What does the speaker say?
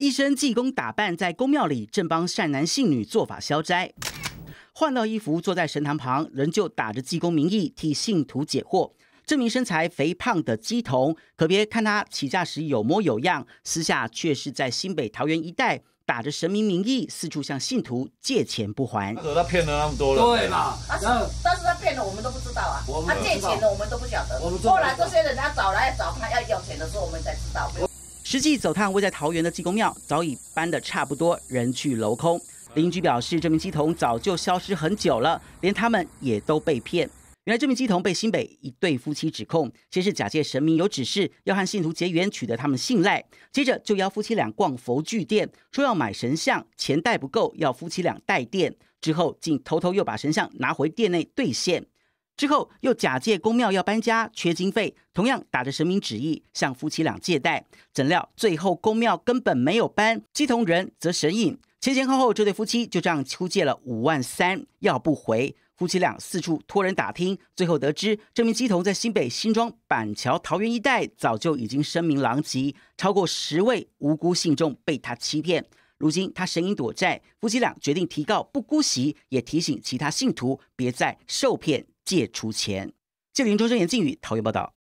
一身济公打扮，在公庙里正帮善男信女做法消灾。换到衣服，坐在神堂旁，仍旧打着济公名义替信徒解惑。这名身材肥胖的鸡童，可别看他起驾时有模有样，私下却是在新北桃园一带打着神明名义，四处向信徒借钱不还。那他骗了那么多人，对嘛？但是他骗了我们都不知道啊！他借钱了，我们都不晓得。后来这些人他找来找他要要钱的时候，我们才知道。实际走探位在桃园的济公庙，早已搬得差不多，人去楼空。邻居表示，这名鸡童早就消失很久了，连他们也都被骗。原来，这名鸡童被新北一对夫妻指控，先是假借神明有指示，要和信徒结缘，取得他们信赖，接着就邀夫妻俩逛佛具店，说要买神像，钱带不够，要夫妻俩带电。之后竟偷偷又把神像拿回店内兑现。之后又假借公庙要搬家，缺经费，同样打着神明旨意向夫妻俩借贷，怎料最后公庙根本没有搬。鸡同人则神隐，前前后后这对夫妻就这样出借了五万三，要不回。夫妻俩四处托人打听，最后得知这名鸡同在新北新庄板桥桃园一带早就已经声名狼藉，超过十位无辜信众被他欺骗。如今他神隐躲债，夫妻俩决定提告不姑息，也提醒其他信徒别再受骗。借出钱，记者林忠正、严靖宇、陶月报道。